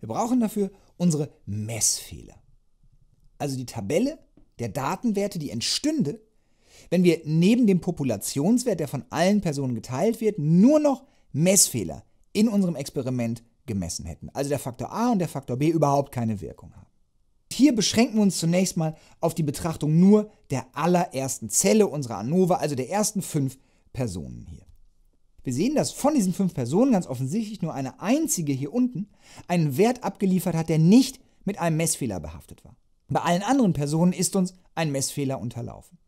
Wir brauchen dafür unsere Messfehler. Also die Tabelle der Datenwerte, die entstünde, wenn wir neben dem Populationswert, der von allen Personen geteilt wird, nur noch Messfehler in unserem Experiment gemessen hätten. Also der Faktor A und der Faktor B überhaupt keine Wirkung haben. Hier beschränken wir uns zunächst mal auf die Betrachtung nur der allerersten Zelle unserer ANOVA, also der ersten fünf Personen hier. Wir sehen, dass von diesen fünf Personen ganz offensichtlich nur eine einzige hier unten einen Wert abgeliefert hat, der nicht mit einem Messfehler behaftet war. Bei allen anderen Personen ist uns ein Messfehler unterlaufen.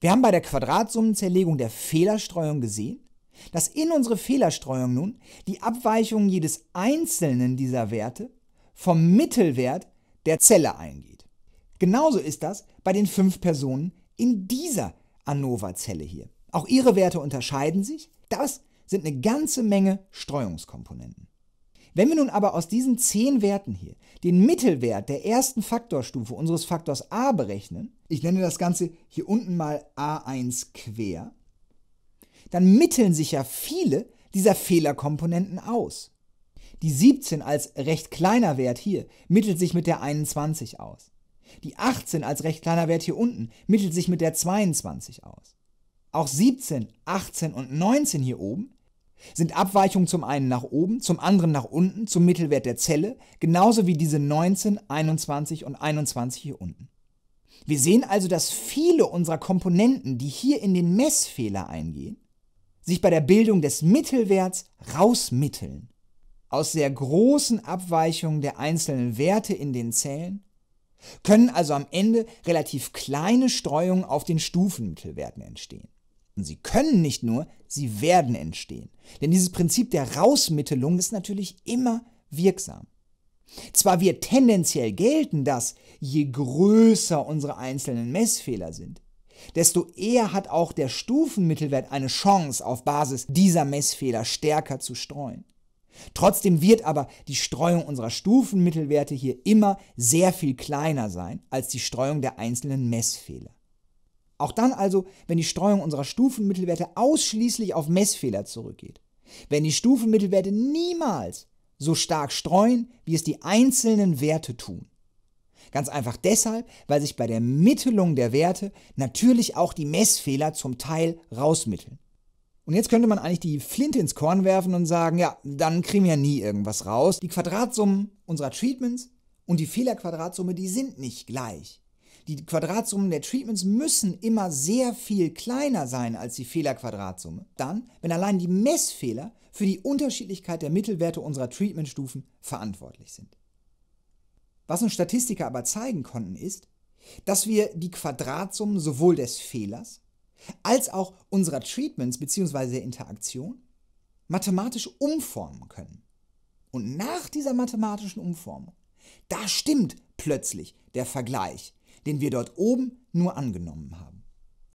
Wir haben bei der Quadratsummenzerlegung der Fehlerstreuung gesehen, dass in unsere Fehlerstreuung nun die Abweichung jedes einzelnen dieser Werte vom Mittelwert der Zelle eingeht. Genauso ist das bei den fünf Personen in dieser ANOVA-Zelle hier. Auch ihre Werte unterscheiden sich. Das sind eine ganze Menge Streuungskomponenten. Wenn wir nun aber aus diesen zehn Werten hier den Mittelwert der ersten Faktorstufe unseres Faktors a berechnen, ich nenne das Ganze hier unten mal a1 quer, dann mitteln sich ja viele dieser Fehlerkomponenten aus. Die 17 als recht kleiner Wert hier mittelt sich mit der 21 aus. Die 18 als recht kleiner Wert hier unten mittelt sich mit der 22 aus. Auch 17, 18 und 19 hier oben sind Abweichungen zum einen nach oben, zum anderen nach unten, zum Mittelwert der Zelle, genauso wie diese 19, 21 und 21 hier unten. Wir sehen also, dass viele unserer Komponenten, die hier in den Messfehler eingehen, sich bei der Bildung des Mittelwerts rausmitteln. Aus sehr großen Abweichungen der einzelnen Werte in den Zellen können also am Ende relativ kleine Streuungen auf den Stufenmittelwerten entstehen. Und sie können nicht nur, sie werden entstehen. Denn dieses Prinzip der Rausmittelung ist natürlich immer wirksam. Zwar wird tendenziell gelten, dass je größer unsere einzelnen Messfehler sind, desto eher hat auch der Stufenmittelwert eine Chance, auf Basis dieser Messfehler stärker zu streuen. Trotzdem wird aber die Streuung unserer Stufenmittelwerte hier immer sehr viel kleiner sein als die Streuung der einzelnen Messfehler. Auch dann also, wenn die Streuung unserer Stufenmittelwerte ausschließlich auf Messfehler zurückgeht. Wenn die Stufenmittelwerte niemals so stark streuen, wie es die einzelnen Werte tun. Ganz einfach deshalb, weil sich bei der Mittelung der Werte natürlich auch die Messfehler zum Teil rausmitteln. Und jetzt könnte man eigentlich die Flinte ins Korn werfen und sagen, ja, dann kriegen wir ja nie irgendwas raus. Die Quadratsummen unserer Treatments und die Fehlerquadratsumme, die sind nicht gleich die Quadratsummen der Treatments müssen immer sehr viel kleiner sein als die Fehlerquadratsumme. Dann, wenn allein die Messfehler für die Unterschiedlichkeit der Mittelwerte unserer Treatmentstufen verantwortlich sind. Was uns Statistiker aber zeigen konnten, ist, dass wir die Quadratsummen sowohl des Fehlers als auch unserer Treatments bzw. der Interaktion mathematisch umformen können. Und nach dieser mathematischen Umformung, da stimmt plötzlich der Vergleich den wir dort oben nur angenommen haben.